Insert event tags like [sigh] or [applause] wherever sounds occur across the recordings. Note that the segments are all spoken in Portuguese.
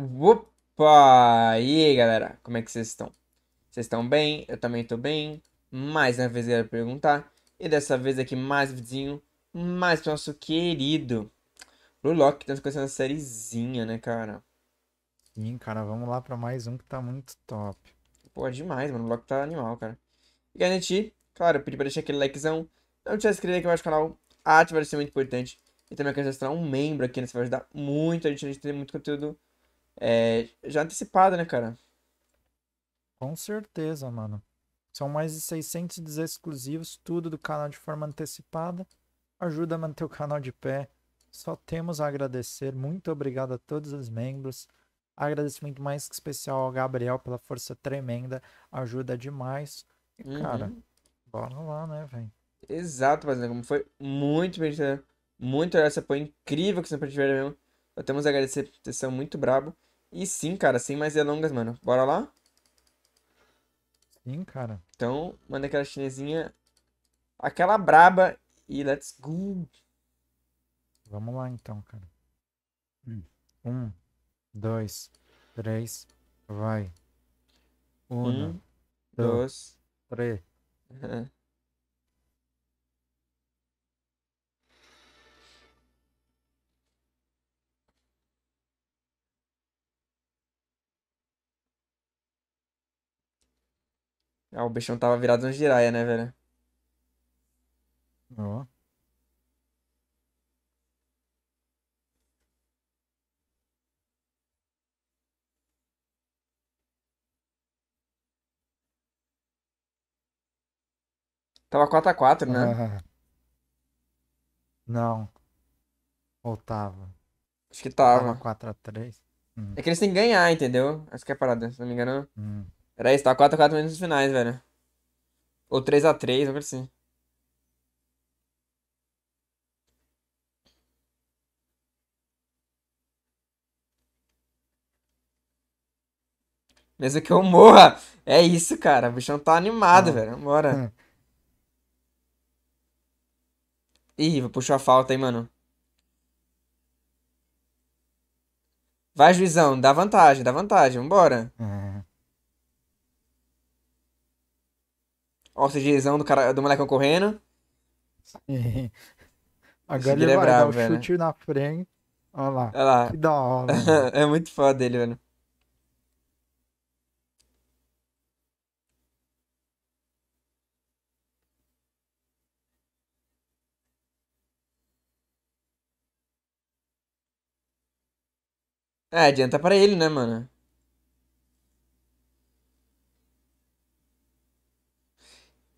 Opa! E aí, galera? Como é que vocês estão? Vocês estão bem? Eu também estou bem. Mais uma vez eu quero perguntar. E dessa vez aqui mais um mais pro nosso querido Lulock, que tá conhecendo a sériezinha, né, cara? Sim, cara, vamos lá para mais um que tá muito top. Pô, é demais, mano. O Lulock tá animal, cara. E garantir, claro, pedir para deixar aquele likezão, não se inscrever aqui no nosso canal, ativar isso é muito importante. E também quero registrar um membro aqui, né? Você vai ajudar muito a gente a gente ter muito conteúdo é, já antecipada, né, cara? Com certeza, mano. São mais de 610 exclusivos, tudo do canal de forma antecipada. Ajuda a manter o canal de pé. Só temos a agradecer. Muito obrigado a todos os membros. Agradecimento mais que especial ao Gabriel pela força tremenda. Ajuda demais. E, uhum. cara, bora lá, né, velho? Exato, mas né, como foi muito bem, né? muito essa foi incrível que sempre tiveram mesmo. Só temos a agradecer, vocês são muito brabo. E sim, cara, sem mais delongas, mano. Bora lá? Sim, cara. Então, manda aquela chinesinha. Aquela braba. E let's go. Vamos lá então, cara. Hum. Um, dois, três, vai. Um, um dois, dois, três. Ah, o bichão tava virado no giraia, né, velho? Ó. Tava 4x4, né? Ah, [laughs] não. Ou tava? Acho que tava. Tava 4x3. Hum. É que eles têm que ganhar, entendeu? Acho que é parada, se não me engano. Hum. Pera aí, você tá 4x4 menos nos finais, velho. Ou 3x3, algo assim. Mesmo que eu morra. É isso, cara. O bichão tá animado, ah. velho. Vambora. Ah. Ih, puxou a falta, hein, mano. Vai, juizão. Dá vantagem, dá vantagem. Vambora. Ah. Ó, o CGzão do, cara, do molecão correndo. Sim. É. Agora ele, ele é vai dar um chute na frente. Olha lá. Olha lá. Que da hora. [laughs] é muito foda ele, velho. É, adianta pra ele, né, mano?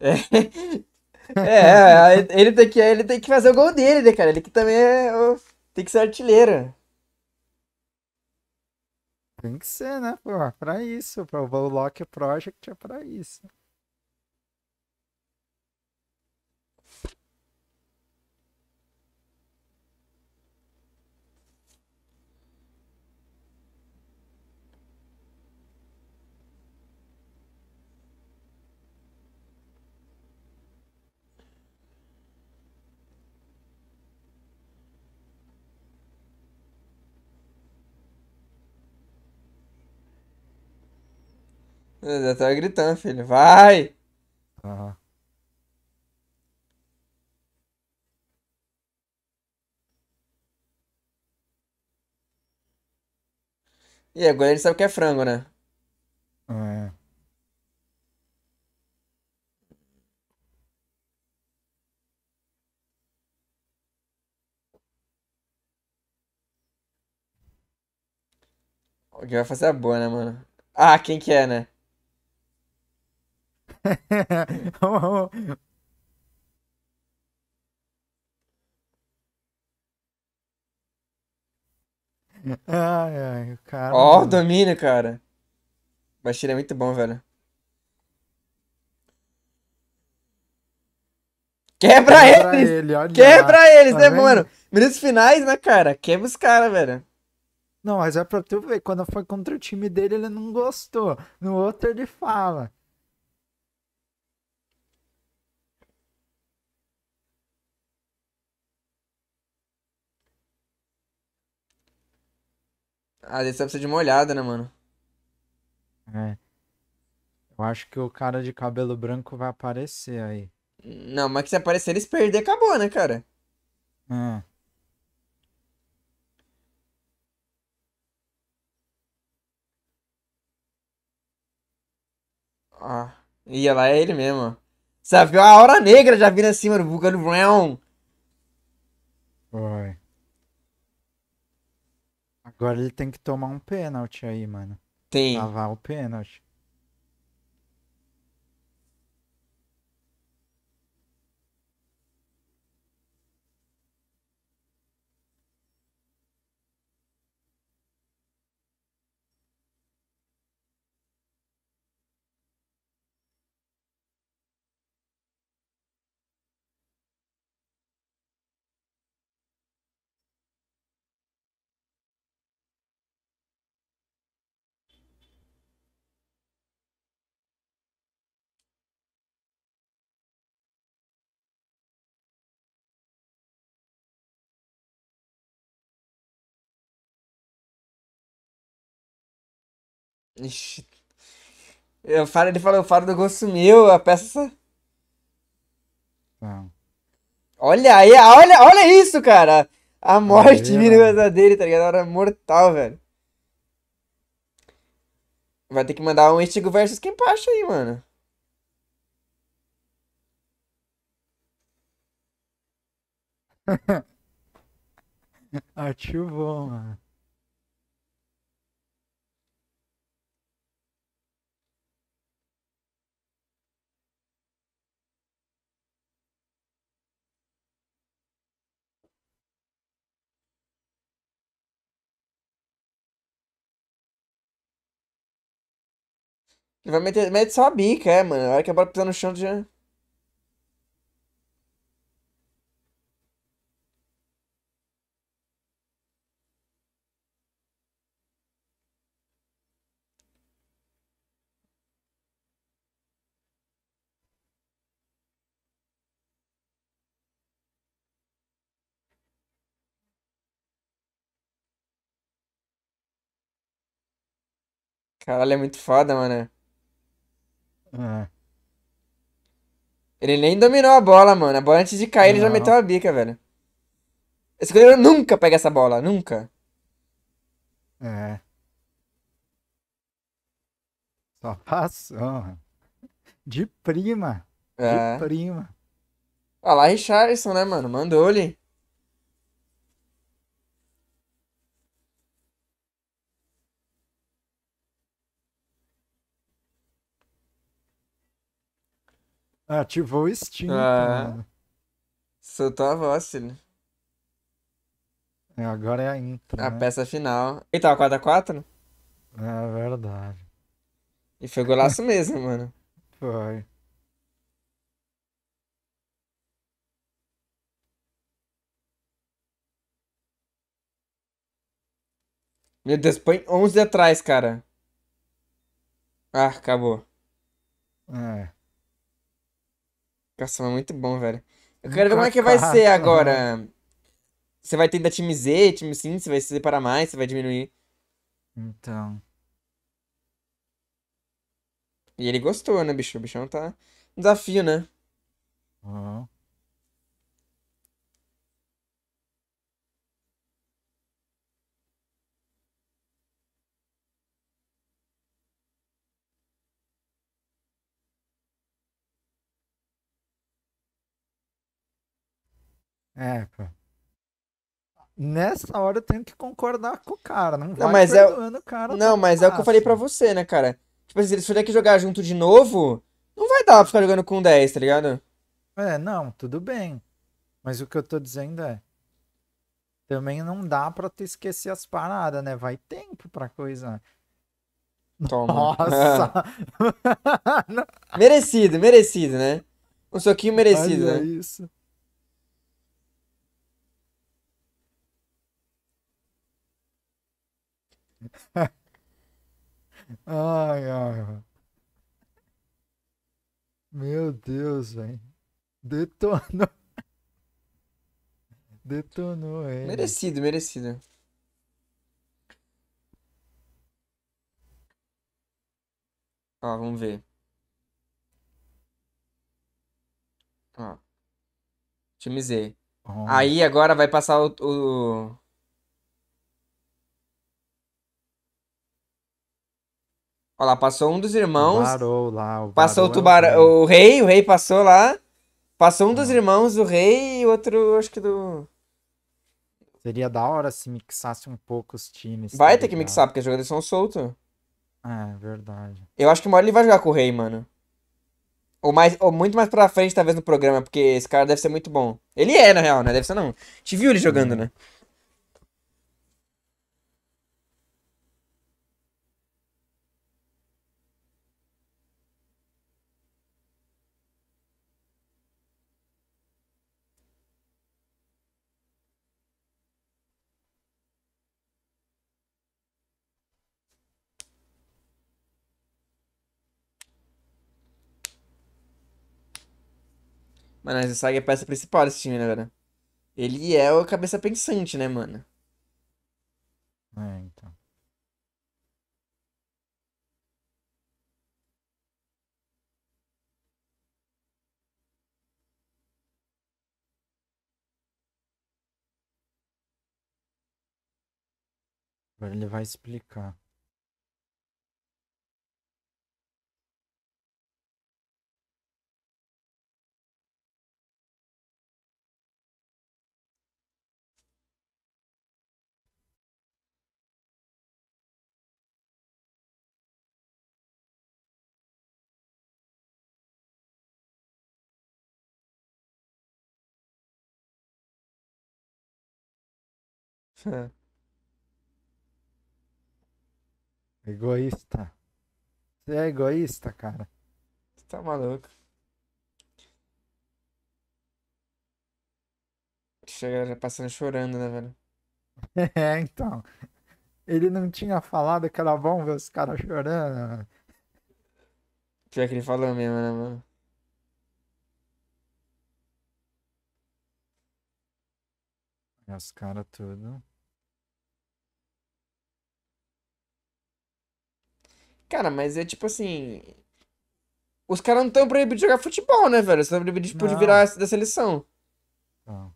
[laughs] É, é ele, tem que, ele tem que fazer o gol dele, né, cara? Ele que também é, tem que ser artilheiro. Tem que ser, né, pô? Pra isso. Pra o Lock Project é pra isso. Eu já tava gritando, filho. Vai! Aham. E agora ele sabe o que é frango, né? É. Alguém vai fazer a boa, né, mano? Ah, quem que é, né? [laughs] Ai, ai, cara. Ó, o domínio, cara. Bastille é muito bom, velho. Quebra, Quebra eles! Ele, Quebra lá. eles, tá né, vendo? mano? Minutos finais, né, cara? Quebra os caras, velho. Não, mas é pra tu ver, quando foi contra o time dele, ele não gostou. No outro ele fala. Às vezes você precisa de uma olhada, né, mano? É. Eu acho que o cara de cabelo branco vai aparecer aí. Não, mas que se aparecer eles perder, acabou, né, cara? É. Ah, ia lá, é ele mesmo, ó. Sabe, a hora negra já vindo assim, mano, bugando Brown. Foi. Agora ele tem que tomar um pênalti aí, mano. Tem. Lavar o pênalti. Ixi. Eu falo, ele falou, o faro do gosto sumiu, a peça. Não. Ah. Olha aí, olha, olha isso, cara! A morte vira coisa dele, tá ligado? Era mortal, velho. Vai ter que mandar um Istigo versus quem passa aí, mano. Ativou, [laughs] mano. Ele vai meter, mede só a bica, é, mano. A hora que a bola pisar no chão já. Caralho, é muito foda, mano. É. Ele nem dominou a bola, mano. A bola antes de cair, não. ele já meteu a bica, velho. Esse goleiro nunca pega essa bola, nunca. É. Só passou. De prima. É. De prima. Olha lá, Richardson, né, mano? mandou ele. Ativou o instinto. Ah, então, é. mano. soltou a voz, filho. É, agora é a intro. A né? peça final. E tava tá, 4x4? É verdade. E foi golaço mesmo, [laughs] mano. Foi. Meu Deus, põe 11 atrás, cara. Ah, acabou. É. Nossa, mas muito bom, velho. Eu hum, quero ver como é que vai ser agora. Você vai ter da time Z, time sim, você vai se separar mais, você vai diminuir. Então. E ele gostou, né, bicho? O bichão tá. Desafio, né? Uhum. É, pô. Nessa hora eu tenho que concordar com o cara. Não, não mas é o cara. Não, mas fácil. é o que eu falei pra você, né, cara? Tipo, assim, se eles forem que jogar junto de novo, não vai dar pra ficar jogando com 10, tá ligado? É, não, tudo bem. Mas o que eu tô dizendo é. Também não dá pra tu esquecer as paradas, né? Vai tempo pra coisa. Toma. Nossa! [laughs] merecido, merecido, né? Um soquinho merecido, Olha né? Isso. [laughs] ai, ai. Meu Deus, velho. Detonou. [laughs] Detonou, hein? Merecido, merecido. Ó, vamos ver. Ó. Time Z. Aí agora vai passar o, o, Olha lá, passou um dos irmãos. Parou lá. O passou o tubarão. É o, o, rei, o rei passou lá. Passou um ah. dos irmãos do rei e outro, acho que do. Seria da hora se mixasse um pouco os times. Vai tá ter que mixar, porque os jogadores são soltos. É, verdade. Eu acho que o hora ele vai jogar com o rei, mano. Ou, mais, ou muito mais pra frente, talvez, no programa, porque esse cara deve ser muito bom. Ele é, na real, né? Deve ser não. Te viu ele jogando, é. né? Mano, o Saga é peça principal desse time, né, galera? Ele é o cabeça pensante, né, mano? É, então. Agora ele vai explicar. É. É egoísta. Você é egoísta, cara. Você tá maluco. Chega passando chorando, né, velho? [laughs] É, então. Ele não tinha falado que era bom ver os caras chorando. Né, Pior que ele falou mesmo, né, mano? E os caras tudo. Cara, mas é tipo assim. Os caras não estão proibidos de jogar futebol, né, velho? Estão proibidos tipo, de virar da seleção. Não.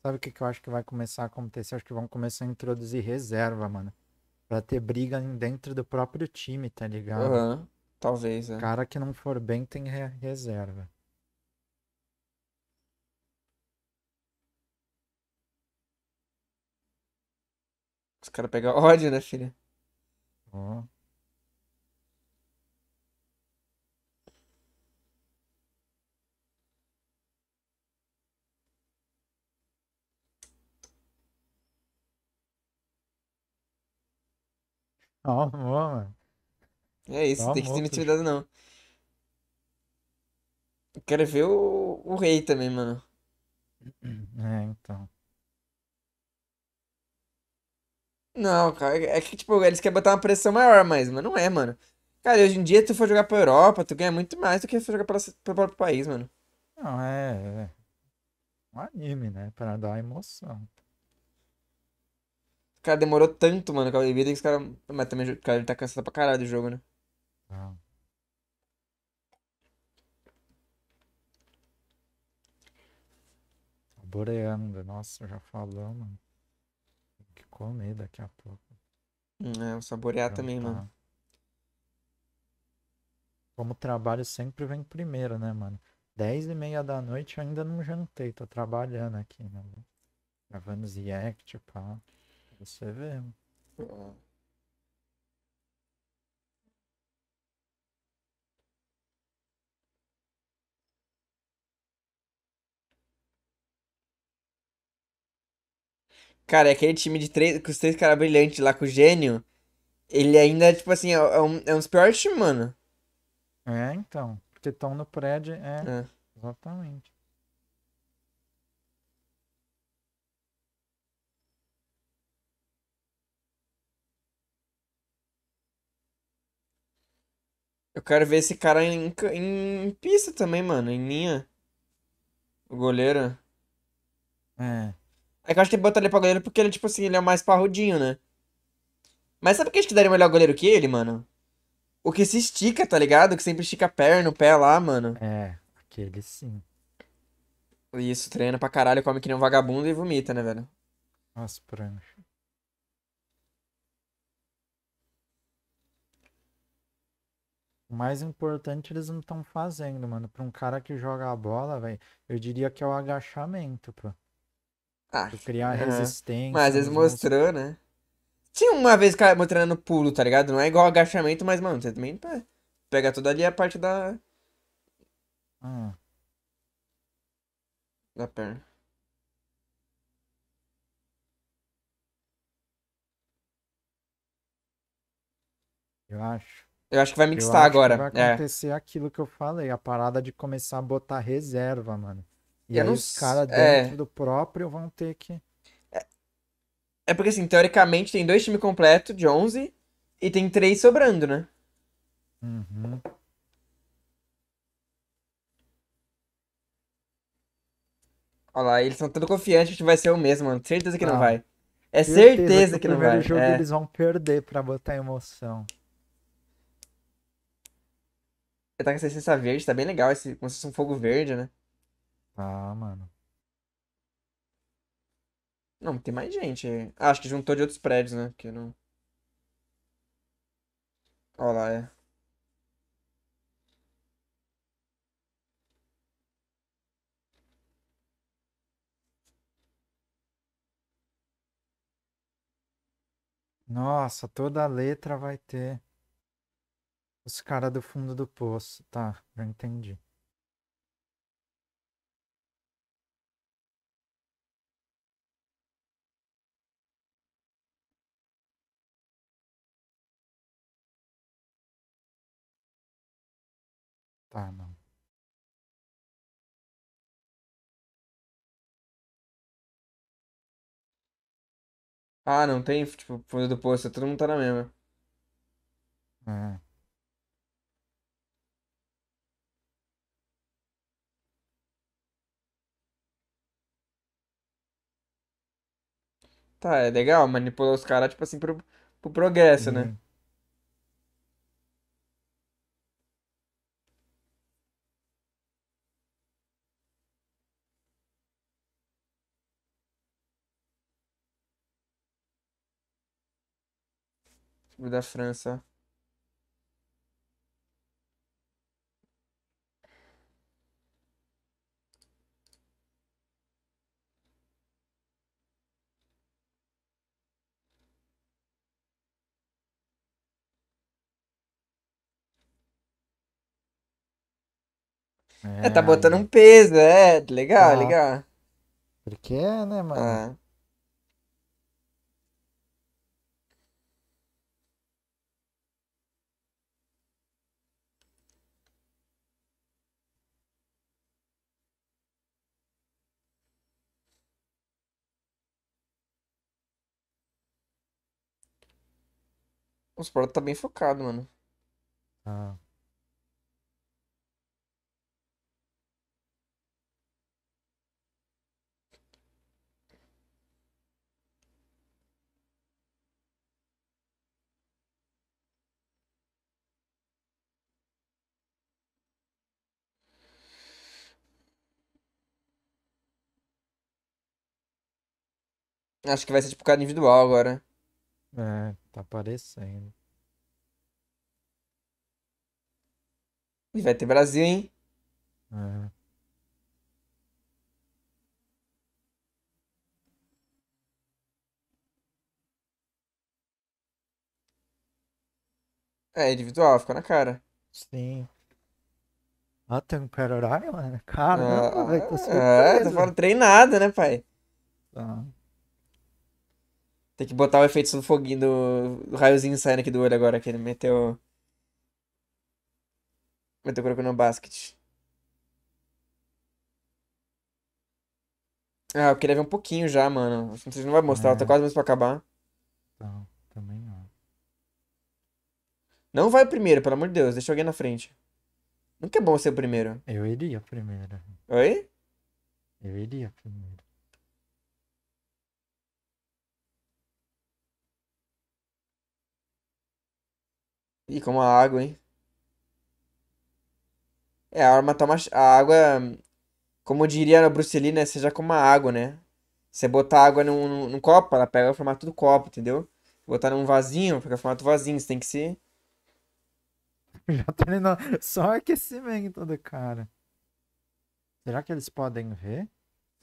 Sabe o que, que eu acho que vai começar a acontecer? Acho que vão começar a introduzir reserva, mano. Pra ter briga dentro do próprio time, tá ligado? Aham, talvez, é. cara que não for bem tem re- reserva. Os caras pegam ódio, né, filha? Hum. mano. É isso, tá tem que ter louco, intimidade não. Eu quero ver o, o rei também, mano. É, então. Não, cara, é que, tipo, eles querem botar uma pressão maior, mas, mas não é, mano. Cara, hoje em dia, tu for jogar pra Europa, tu ganha muito mais do que for jogar pra, pro próprio país, mano. Não, é, é, é. Um anime, né? Pra dar emoção. Cara, demorou tanto, mano, com a bebida que os caras. Mas também o cara tá cansado pra caralho do jogo, né? Não. Boreando, nossa, já falou mano comer daqui a pouco. É, vou saborear então também, tá. mano. Como o trabalho sempre vem primeiro, né, mano? Dez e meia da noite eu ainda não jantei, tô trabalhando aqui, né? Gravando React, pá. Você vê. Mano. Cara, é aquele time de três, com os três caras brilhantes lá com o gênio, ele ainda, tipo assim, é, é um, é um dos piores times, mano. É, então. Porque estão no prédio, é. é. Exatamente. Eu quero ver esse cara em, em, em, pista também, mano. Em linha. O goleiro. É. É que eu acho que ele ele pra goleiro porque ele, tipo assim, ele é mais parrudinho, né? Mas sabe quem acho que daria melhor goleiro que ele, mano? O que se estica, tá ligado? O que sempre estica a perna, o pé lá, mano. É, aquele sim. Isso, treina pra caralho, come que nem um vagabundo e vomita, né, velho? As pranchas. O mais importante eles não estão fazendo, mano. Pra um cara que joga a bola, velho, eu diria que é o agachamento, pô. Ah, criar resistência. Mas às vezes mostrando, né? Tinha uma vez cara mostrando pulo, tá ligado? Não é igual agachamento, mas, mano, você também tá, pega toda ali a parte da. Ah. Da perna. Eu acho. Eu acho que vai mixtar agora. vai é. acontecer é. aquilo que eu falei, a parada de começar a botar reserva, mano. E aí os caras é. dentro é... do próprio vão ter que. É... é porque, assim, teoricamente tem dois times completos de 11 e tem três sobrando, né? Uhum. Olha lá, eles são tudo confiantes que vai ser o mesmo, mano. Certeza que não, não ah, vai. É certeza, certeza que, que, não vai. No primeiro jogo é. eles vão perder pra botar emoção. Ele tá com essa essência verde, tá bem legal, esse, como se fosse um fogo verde, né? Ah, mano. Não, tem mais gente. Ah, acho que juntou de outros prédios, né? Porque não. Olha lá, é. Nossa, toda a letra vai ter os caras do fundo do poço. Tá, já entendi. Tá, não. Ah, não tem, tipo, fundo do poço, todo mundo tá na mesma. É. Tá, é legal, manipulou os caras, tipo assim, pro, pro progresso, né? da França. É, tá é, tá botando um peso, é, legal, ah, legal. Porque é, né, mano? Ah. O Sprout tá bem focado, mano. Ah. Acho que vai ser tipo cara individual agora. É. Tá aparecendo. E vai ter Brasil, hein? É. É, individual, ficou na cara. Sim. Ah, tem um pé-horário, mano. Caramba, ah, velho, tô surpreso. É, tá falando treinado, né, pai? Tá. Ah. Tem que botar o efeito do foguinho, do, do raiozinho saindo aqui do olho agora, que ele meteu. Meteu Kuroko no basket. Ah, eu queria ver um pouquinho já, mano. Não sei se não vai mostrar, é. tá quase mesmo pra acabar. Não, também não. Não vai o primeiro, pelo amor de Deus, deixa alguém na frente. Nunca é bom ser o primeiro. Eu iria primeiro. Oi? Eu iria primeiro. e como a água, hein? É, a arma tá mach... A água. Como diria a Bruce Lee, né? Seja como a água, né? Você botar água num, num, num copo, ela pega o formato do copo, entendeu? Botar num vasinho, fica formato vasinho. Você tem que ser. [laughs] Já tá lendo Só aquecimento do cara. Será que eles podem ver?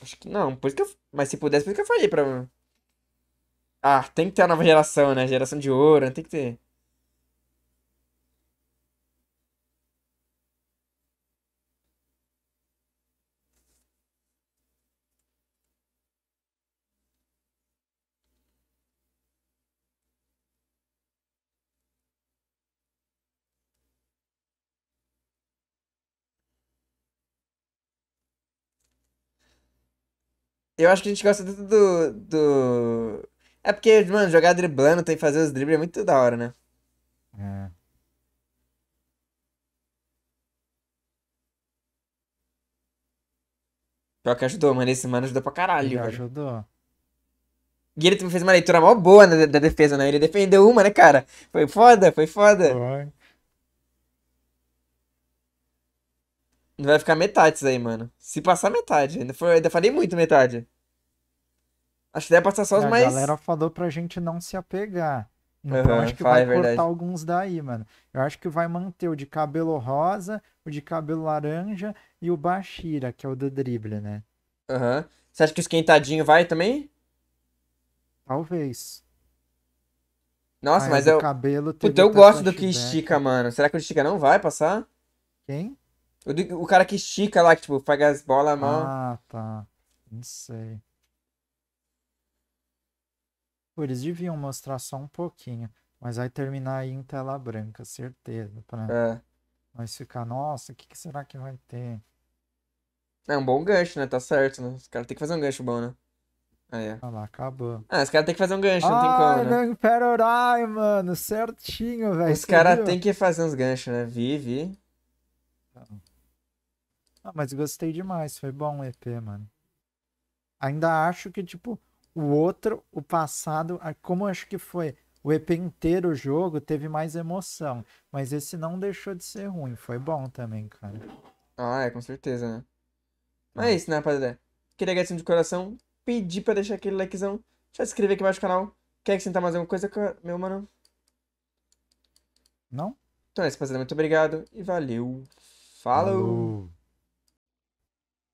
Acho que não. Por que eu... Mas se pudesse, por que eu falei pra. Ah, tem que ter a nova geração, né? Geração de ouro, né? tem que ter. Eu acho que a gente gosta tanto do, do. É porque, mano, jogar driblando, tem que fazer os dribles é muito da hora, né? É. Pior que ajudou, mano. Esse mano ajudou pra caralho, ele velho. ajudou. E ele fez uma leitura mó boa da defesa, né? Ele defendeu uma, né, cara? Foi foda, foi foda. Foi. vai ficar metade isso aí, mano. Se passar metade. Ainda, foi, ainda falei muito metade. Acho que deve passar só os mais. A galera falou pra gente não se apegar. Então uhum, acho que vai cortar verdade. alguns daí, mano. Eu acho que vai manter o de cabelo rosa, o de cabelo laranja e o Bashira, que é o do drible, né? Aham. Uhum. Você acha que o esquentadinho vai também? Talvez. Nossa, ah, é mas eu. Cabelo Puta, eu gosto do que estica, mano. Será que o estica não vai passar? Quem? o cara que estica lá, que tipo, pega as bolas mão. Ah, tá. Não sei. Pô, eles deviam mostrar só um pouquinho. Mas vai terminar aí em tela branca, certeza. Pra é. Vai ficar, nossa, o que, que, será que vai ter? É um bom gancho, né? Tá certo, né? Os caras têm que fazer um gancho bom, né? Ah, é. Olha lá, acabou. Ah, os caras têm que fazer um gancho, não tem como, né? Pera, orai, mano, certinho, velho. Os caras têm que fazer uns ganchos, né? Vi, vi. Ah, mas gostei demais, foi bom o EP, mano. Ainda acho que, tipo, o outro, o passado, como acho que foi o EP inteiro, o jogo, teve mais emoção. Mas esse não deixou de ser ruim, foi bom também, cara. Ah, é, com certeza, né? Mas é isso, né, rapaziada? Queria agradecer de coração, pedir pra deixar aquele likezão, já se inscrever aqui embaixo no canal. Quer acrescentar mais alguma coisa, meu mano? Não? Então é isso, rapaziada. Muito obrigado e valeu. Falou. Falou.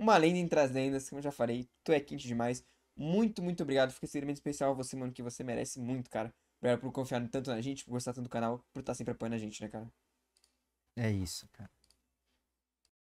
uma lenda entre as lendas, assim, como eu já falei, tu é quente demais. Muito, muito obrigado. Fica extremamente especial você, mano, que você merece muito, cara. Obrigado por confiar tanto na gente, por gostar tanto do canal, por estar sempre apoiando a gente, né, cara? É isso, cara.